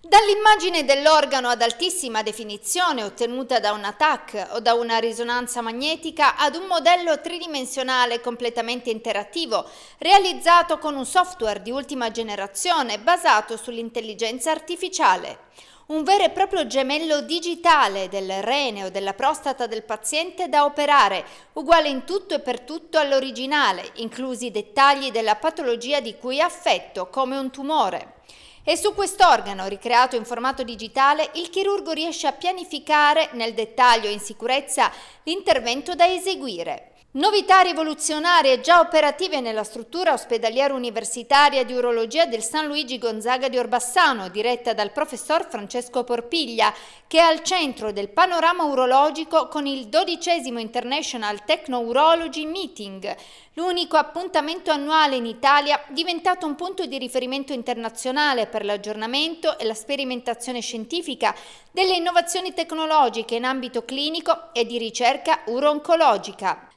Dall'immagine dell'organo ad altissima definizione ottenuta da una TAC o da una risonanza magnetica ad un modello tridimensionale completamente interattivo, realizzato con un software di ultima generazione basato sull'intelligenza artificiale. Un vero e proprio gemello digitale del rene o della prostata del paziente da operare, uguale in tutto e per tutto all'originale, inclusi i dettagli della patologia di cui è affetto, come un tumore. E su quest'organo, ricreato in formato digitale, il chirurgo riesce a pianificare nel dettaglio e in sicurezza l'intervento da eseguire. Novità rivoluzionarie già operative nella struttura ospedaliera universitaria di urologia del San Luigi Gonzaga di Orbassano, diretta dal professor Francesco Porpiglia, che è al centro del panorama urologico con il dodicesimo International Techno-Urology Meeting, l'unico appuntamento annuale in Italia diventato un punto di riferimento internazionale per l'aggiornamento e la sperimentazione scientifica delle innovazioni tecnologiche in ambito clinico e di ricerca uro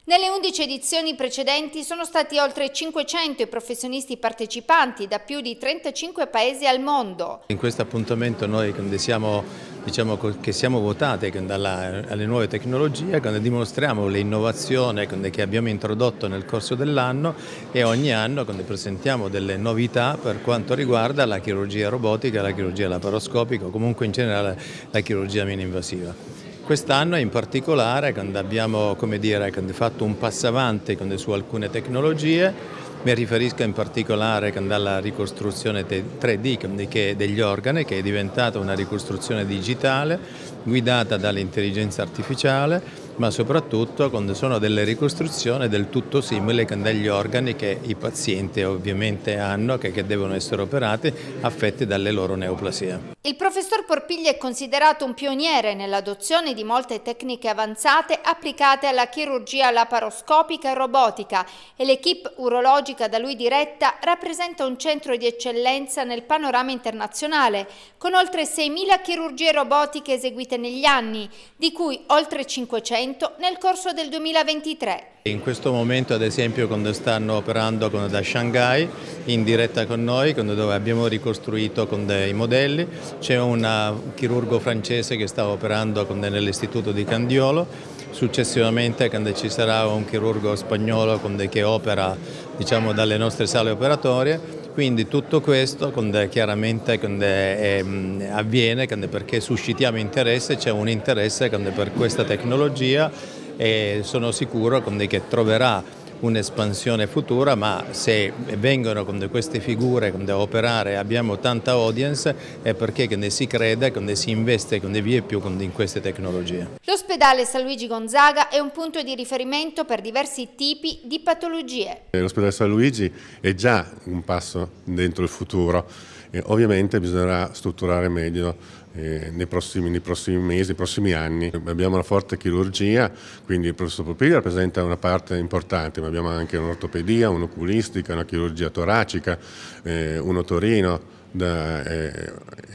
nelle 11 edizioni precedenti sono stati oltre 500 i professionisti partecipanti da più di 35 paesi al mondo. In questo appuntamento noi siamo, diciamo, che siamo votati alle nuove tecnologie, dimostriamo l'innovazione che abbiamo introdotto nel corso dell'anno e ogni anno presentiamo delle novità per quanto riguarda la chirurgia robotica, la chirurgia laparoscopica o comunque in generale la chirurgia mini invasiva. Quest'anno in particolare, quando abbiamo dire, quando fatto un passo avanti su alcune tecnologie, mi riferisco in particolare alla ricostruzione 3D degli organi, che è diventata una ricostruzione digitale guidata dall'intelligenza artificiale, ma soprattutto quando sono delle ricostruzioni del tutto simili dagli organi che i pazienti ovviamente hanno, che devono essere operati, affetti dalle loro neoplasie. Il professor Porpiglia è considerato un pioniere nell'adozione di molte tecniche avanzate applicate alla chirurgia laparoscopica e robotica e l'equipe urologica da lui diretta rappresenta un centro di eccellenza nel panorama internazionale, con oltre 6.000 chirurgie robotiche eseguite negli anni, di cui oltre 500 nel corso del 2023. In questo momento ad esempio quando stanno operando da Shanghai in diretta con noi, dove abbiamo ricostruito con dei modelli, c'è un uh, chirurgo francese che sta operando nell'istituto di Candiolo, successivamente ci sarà un chirurgo spagnolo che opera diciamo, dalle nostre sale operatorie. Quindi tutto questo chiaramente ehm, avviene perché suscitiamo interesse, c'è un interesse per questa tecnologia e sono sicuro che troverà un'espansione futura, ma se vengono con queste figure a operare abbiamo tanta audience è perché ne si crede, si investe, vi è più in queste tecnologie. L'ospedale San Luigi Gonzaga è un punto di riferimento per diversi tipi di patologie. L'ospedale San Luigi è già un passo dentro il futuro eh, ovviamente bisognerà strutturare meglio eh, nei, prossimi, nei, prossimi, mesi, nei prossimi anni. Abbiamo una forte chirurgia, quindi il professor Popini rappresenta una parte importante, ma abbiamo anche un'ortopedia, un'oculistica, una chirurgia toracica, eh, un otorino da, eh,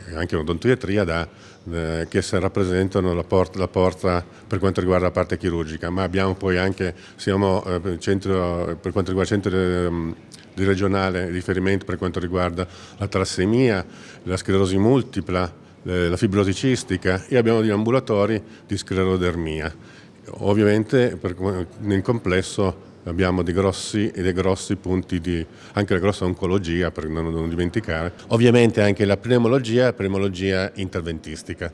eh anche in odontoiatria da, che rappresentano la, port- la, porta per quanto riguarda la parte chirurgica, ma abbiamo poi anche, siamo eh, centro, per quanto riguarda il centro di mm, regionale riferimento per quanto riguarda la trassemia, la sclerosi multipla, la fibrosi cistica e abbiamo gli ambulatori di sclerodermia. Ovviamente per, nel complesso abbiamo dei grossi, e dei grossi punti di, anche la grossa oncologia per non, non dimenticare, ovviamente anche la pneumologia e la pneumologia interventistica.